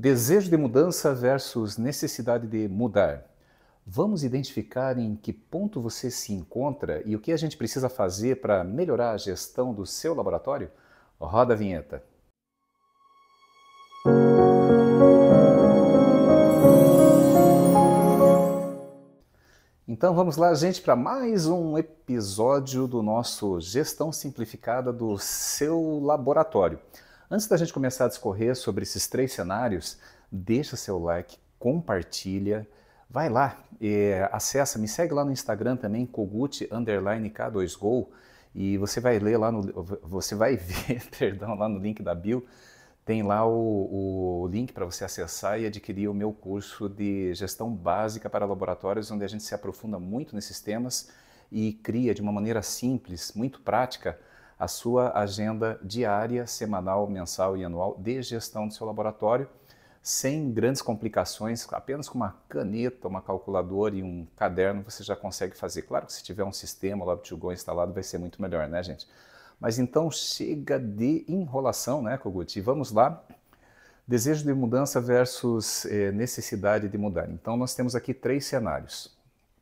Desejo de mudança versus necessidade de mudar. Vamos identificar em que ponto você se encontra e o que a gente precisa fazer para melhorar a gestão do seu laboratório? Roda a vinheta. Então vamos lá, gente, para mais um episódio do nosso Gestão Simplificada do seu laboratório. Antes da gente começar a discorrer sobre esses três cenários, deixa seu like, compartilha, vai lá, é, acessa, me segue lá no Instagram também, Kogut underline K2Go, e você vai ler lá no, você vai ver, perdão, lá no link da bio, tem lá o, o link para você acessar e adquirir o meu curso de gestão básica para laboratórios, onde a gente se aprofunda muito nesses temas e cria de uma maneira simples, muito prática, a sua agenda diária, semanal, mensal e anual de gestão do seu laboratório, sem grandes complicações, apenas com uma caneta, uma calculadora e um caderno você já consegue fazer. Claro que se tiver um sistema lab 2 Go instalado vai ser muito melhor, né, gente? Mas então chega de enrolação, né, Kogut? E vamos lá. Desejo de mudança versus eh, necessidade de mudar. Então nós temos aqui três cenários.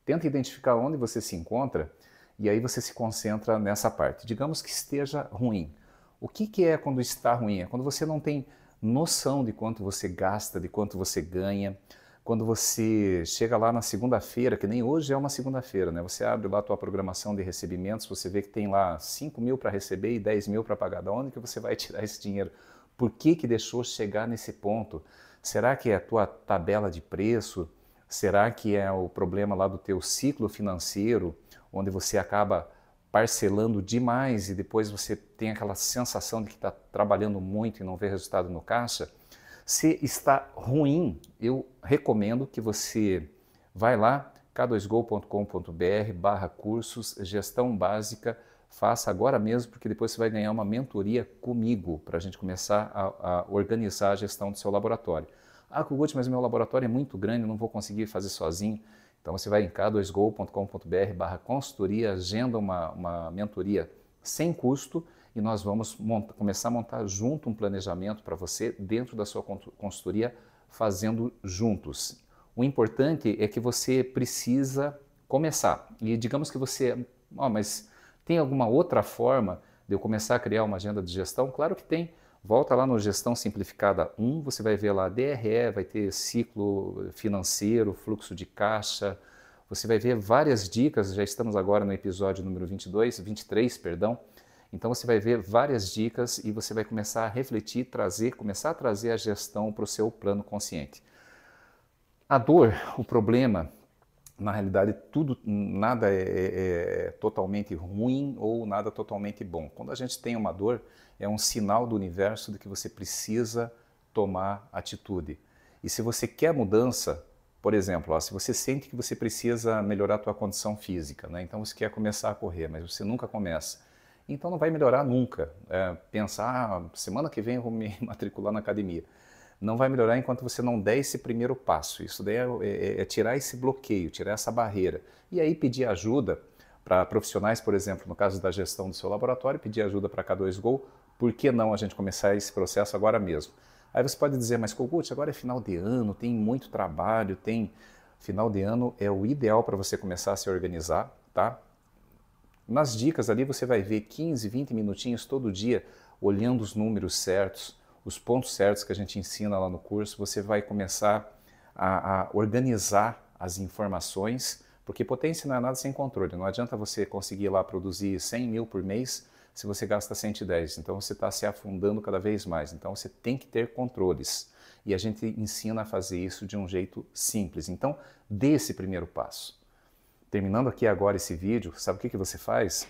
Tenta identificar onde você se encontra e aí você se concentra nessa parte. Digamos que esteja ruim. O que, que é quando está ruim? É quando você não tem noção de quanto você gasta, de quanto você ganha. Quando você chega lá na segunda-feira, que nem hoje é uma segunda-feira, né? Você abre lá a tua programação de recebimentos, você vê que tem lá 5 mil para receber e 10 mil para pagar. Da onde que você vai tirar esse dinheiro? Por que que deixou chegar nesse ponto? Será que é a tua tabela de preço? Será que é o problema lá do teu ciclo financeiro, onde você acaba parcelando demais e depois você tem aquela sensação de que está trabalhando muito e não vê resultado no caixa? Se está ruim, eu recomendo que você vai lá, k2go.com.br barra cursos, gestão básica, faça agora mesmo, porque depois você vai ganhar uma mentoria comigo para a gente começar a, a organizar a gestão do seu laboratório. Ah, Kugut, mas meu laboratório é muito grande, não vou conseguir fazer sozinho. Então você vai em k2go.com.br barra consultoria, agenda uma, uma mentoria sem custo e nós vamos monta, começar a montar junto um planejamento para você dentro da sua consultoria, fazendo juntos. O importante é que você precisa começar. E digamos que você, oh, mas tem alguma outra forma de eu começar a criar uma agenda de gestão? Claro que tem. Volta lá no Gestão Simplificada 1, você vai ver lá DRE, vai ter ciclo financeiro, fluxo de caixa. Você vai ver várias dicas, já estamos agora no episódio número 22, 23, perdão. Então você vai ver várias dicas e você vai começar a refletir, trazer, começar a trazer a gestão para o seu plano consciente. A dor, o problema, na realidade tudo, nada é, é, é totalmente ruim ou nada totalmente bom. Quando a gente tem uma dor, é um sinal do universo de que você precisa tomar atitude. E se você quer mudança, por exemplo, ó, se você sente que você precisa melhorar a sua condição física, né? então você quer começar a correr, mas você nunca começa, então não vai melhorar nunca. É, pensar, ah, semana que vem eu vou me matricular na academia. Não vai melhorar enquanto você não der esse primeiro passo. Isso daí é, é, é tirar esse bloqueio, tirar essa barreira. E aí pedir ajuda para profissionais, por exemplo, no caso da gestão do seu laboratório, pedir ajuda para a K2Go, por que não a gente começar esse processo agora mesmo? Aí você pode dizer, mas Kogut, agora é final de ano, tem muito trabalho, tem. Final de ano é o ideal para você começar a se organizar, tá? Nas dicas ali você vai ver 15, 20 minutinhos todo dia olhando os números certos, os pontos certos que a gente ensina lá no curso, você vai começar a, a organizar as informações porque potência não é nada sem controle. Não adianta você conseguir lá produzir 100 mil por mês se você gasta 110. Então você está se afundando cada vez mais. Então você tem que ter controles. E a gente ensina a fazer isso de um jeito simples. Então dê esse primeiro passo. Terminando aqui agora esse vídeo, sabe o que, que você faz?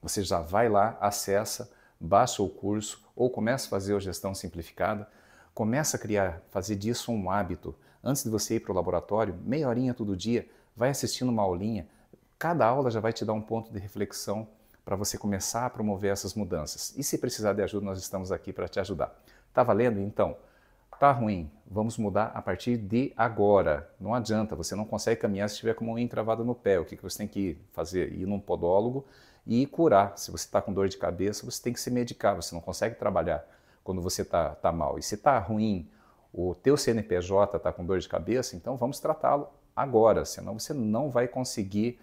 Você já vai lá, acessa, baixa o curso ou começa a fazer a gestão simplificada. Começa a criar, fazer disso um hábito. Antes de você ir para o laboratório, meia horinha todo dia, vai assistindo uma aulinha. Cada aula já vai te dar um ponto de reflexão para você começar a promover essas mudanças. E se precisar de ajuda, nós estamos aqui para te ajudar. Tá valendo? Então, tá ruim. Vamos mudar a partir de agora. Não adianta, você não consegue caminhar se tiver com a mão encravada no pé. O que, que você tem que fazer? Ir num podólogo e curar. Se você está com dor de cabeça, você tem que se medicar. Você não consegue trabalhar quando você está tá mal. E se está ruim, o teu CNPJ está com dor de cabeça, então vamos tratá-lo agora, senão você não vai conseguir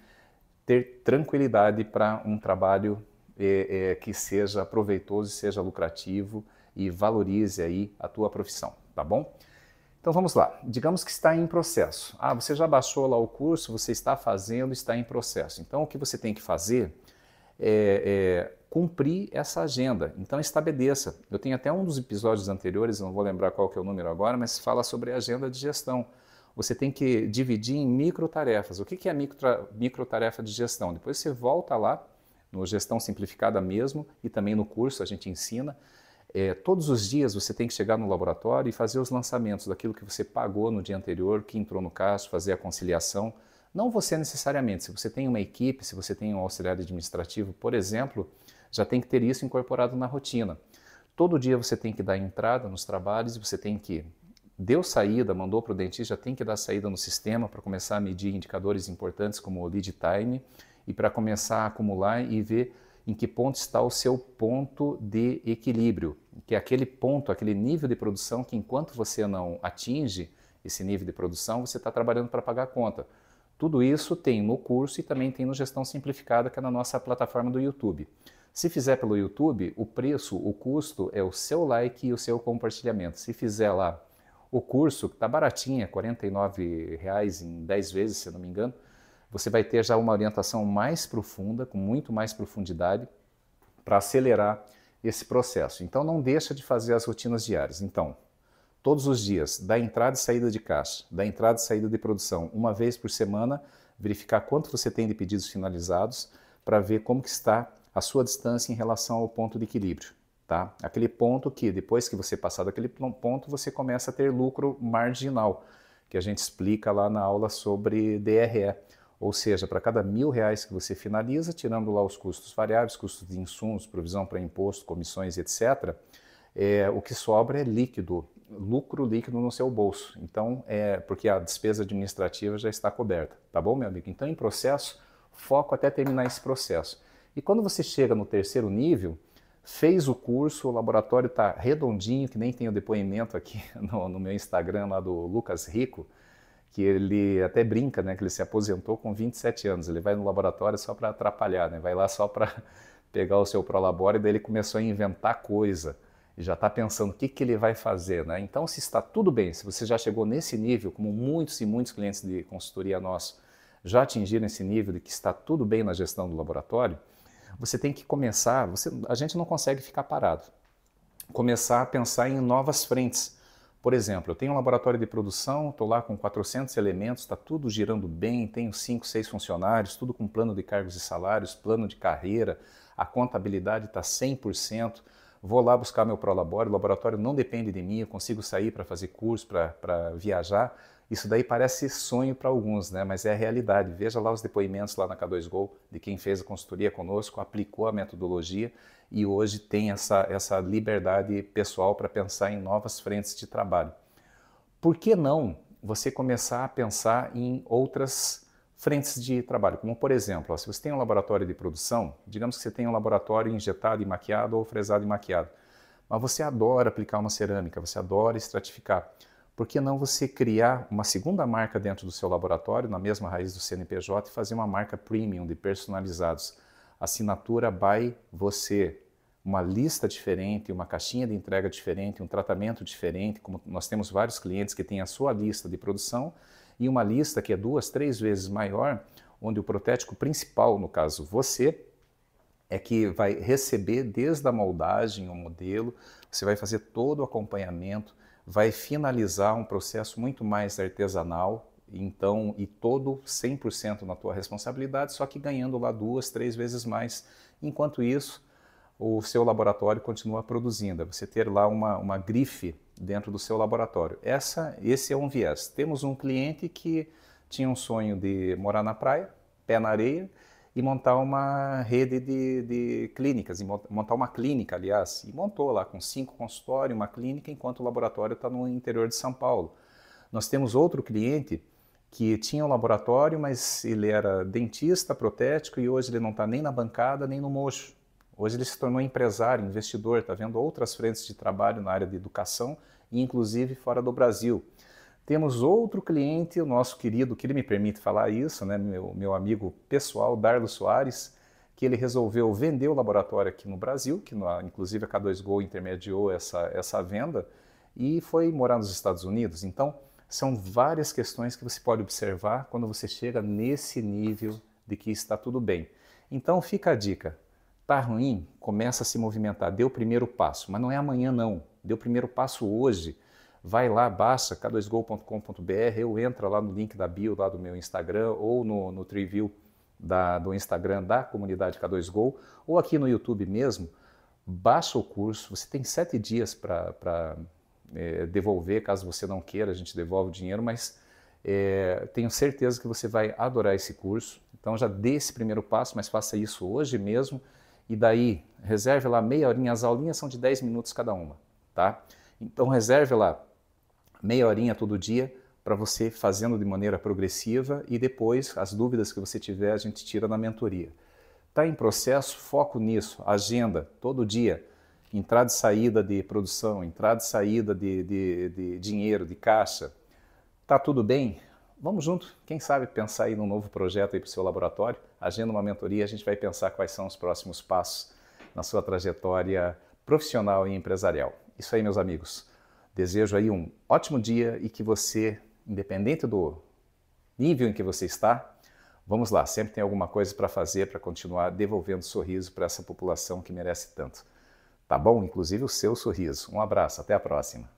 ter tranquilidade para um trabalho é, é, que seja proveitoso, seja lucrativo e valorize aí a tua profissão, tá bom? Então vamos lá. Digamos que está em processo. Ah, você já baixou lá o curso, você está fazendo, está em processo. Então o que você tem que fazer é, é cumprir essa agenda. Então estabeleça. Eu tenho até um dos episódios anteriores, não vou lembrar qual que é o número agora, mas fala sobre a agenda de gestão você tem que dividir em micro tarefas. O que é micro, micro tarefa de gestão? Depois você volta lá, no Gestão Simplificada mesmo, e também no curso a gente ensina. É, todos os dias você tem que chegar no laboratório e fazer os lançamentos daquilo que você pagou no dia anterior, que entrou no caixa, fazer a conciliação. Não você necessariamente, se você tem uma equipe, se você tem um auxiliar administrativo, por exemplo, já tem que ter isso incorporado na rotina. Todo dia você tem que dar entrada nos trabalhos, e você tem que deu saída, mandou para o dentista, já tem que dar saída no sistema para começar a medir indicadores importantes como o lead time e para começar a acumular e ver em que ponto está o seu ponto de equilíbrio, que é aquele ponto, aquele nível de produção que enquanto você não atinge esse nível de produção, você está trabalhando para pagar a conta. Tudo isso tem no curso e também tem no Gestão Simplificada, que é na nossa plataforma do YouTube. Se fizer pelo YouTube, o preço, o custo é o seu like e o seu compartilhamento. Se fizer lá o curso, que está baratinho, é R$ reais em 10 vezes, se eu não me engano, você vai ter já uma orientação mais profunda, com muito mais profundidade, para acelerar esse processo. Então, não deixa de fazer as rotinas diárias. Então, todos os dias, da entrada e saída de caixa, da entrada e saída de produção, uma vez por semana, verificar quanto você tem de pedidos finalizados para ver como que está a sua distância em relação ao ponto de equilíbrio. Tá? Aquele ponto que, depois que você passar daquele ponto, você começa a ter lucro marginal, que a gente explica lá na aula sobre DRE. Ou seja, para cada mil reais que você finaliza, tirando lá os custos variáveis, custos de insumos, provisão para imposto, comissões, etc., é, o que sobra é líquido, lucro líquido no seu bolso. Então, é porque a despesa administrativa já está coberta, tá bom, meu amigo? Então, em processo, foco até terminar esse processo. E quando você chega no terceiro nível, fez o curso, o laboratório está redondinho, que nem tem o depoimento aqui no, no meu Instagram lá do Lucas Rico, que ele até brinca, né, que ele se aposentou com 27 anos. Ele vai no laboratório só para atrapalhar, né? Vai lá só para pegar o seu prolabore e daí ele começou a inventar coisa. E já está pensando o que, que ele vai fazer, né? Então, se está tudo bem, se você já chegou nesse nível, como muitos e muitos clientes de consultoria nossos já atingiram esse nível de que está tudo bem na gestão do laboratório, você tem que começar, você, a gente não consegue ficar parado. Começar a pensar em novas frentes. Por exemplo, eu tenho um laboratório de produção, estou lá com 400 elementos, está tudo girando bem, tenho 5, 6 funcionários, tudo com plano de cargos e salários, plano de carreira, a contabilidade está 100%, vou lá buscar meu prolabore, o laboratório não depende de mim, eu consigo sair para fazer curso, para viajar. Isso daí parece sonho para alguns, né? mas é a realidade. Veja lá os depoimentos lá na K2Go de quem fez a consultoria conosco, aplicou a metodologia e hoje tem essa, essa liberdade pessoal para pensar em novas frentes de trabalho. Por que não você começar a pensar em outras frentes de trabalho, como por exemplo, ó, se você tem um laboratório de produção, digamos que você tem um laboratório injetado e maquiado ou fresado e maquiado, mas você adora aplicar uma cerâmica, você adora estratificar. Por que não você criar uma segunda marca dentro do seu laboratório, na mesma raiz do CNPJ, e fazer uma marca premium de personalizados? Assinatura by você. Uma lista diferente, uma caixinha de entrega diferente, um tratamento diferente, como nós temos vários clientes que têm a sua lista de produção e uma lista que é duas, três vezes maior, onde o protético principal, no caso você, é que vai receber desde a moldagem o modelo, você vai fazer todo o acompanhamento, vai finalizar um processo muito mais artesanal, então, e todo 100% na tua responsabilidade, só que ganhando lá duas, três vezes mais. Enquanto isso, o seu laboratório continua produzindo. É você ter lá uma, uma grife dentro do seu laboratório. Essa, esse é um viés. Temos um cliente que tinha um sonho de morar na praia, pé na areia, e montar uma rede de, de clínicas, montar uma clínica, aliás, e montou lá com cinco consultórios, uma clínica, enquanto o laboratório está no interior de São Paulo. Nós temos outro cliente que tinha um laboratório, mas ele era dentista protético e hoje ele não está nem na bancada nem no mocho. Hoje ele se tornou empresário, investidor, está vendo outras frentes de trabalho na área de educação e inclusive fora do Brasil. Temos outro cliente, o nosso querido, que ele me permite falar isso, né, meu, meu amigo pessoal, Darlo Soares, que ele resolveu vender o laboratório aqui no Brasil, que no, inclusive a K2Go intermediou essa, essa venda, e foi morar nos Estados Unidos. Então, são várias questões que você pode observar quando você chega nesse nível de que está tudo bem. Então, fica a dica: Tá ruim? Começa a se movimentar, deu o primeiro passo, mas não é amanhã não. Deu o primeiro passo hoje. Vai lá, baixa k2go.com.br ou entra lá no link da bio lá do meu Instagram ou no, no Triview da, do Instagram da comunidade K2Go ou aqui no YouTube mesmo, baixa o curso. Você tem sete dias para é, devolver, caso você não queira, a gente devolve o dinheiro, mas é, tenho certeza que você vai adorar esse curso. Então já dê esse primeiro passo, mas faça isso hoje mesmo e daí reserve lá meia horinha, as aulinhas são de 10 minutos cada uma, tá? Então reserve lá meia horinha todo dia para você fazendo de maneira progressiva e depois as dúvidas que você tiver a gente tira na mentoria. Tá em processo, foco nisso, agenda todo dia, entrada e saída de produção, entrada e saída de, de, de dinheiro, de caixa. Tá tudo bem? vamos junto, quem sabe pensar aí num novo projeto aí para o seu laboratório, agenda uma mentoria, a gente vai pensar quais são os próximos passos na sua trajetória profissional e empresarial. Isso aí, meus amigos. Desejo aí um ótimo dia e que você, independente do nível em que você está, vamos lá, sempre tem alguma coisa para fazer para continuar devolvendo sorriso para essa população que merece tanto. Tá bom? Inclusive o seu sorriso. Um abraço, até a próxima.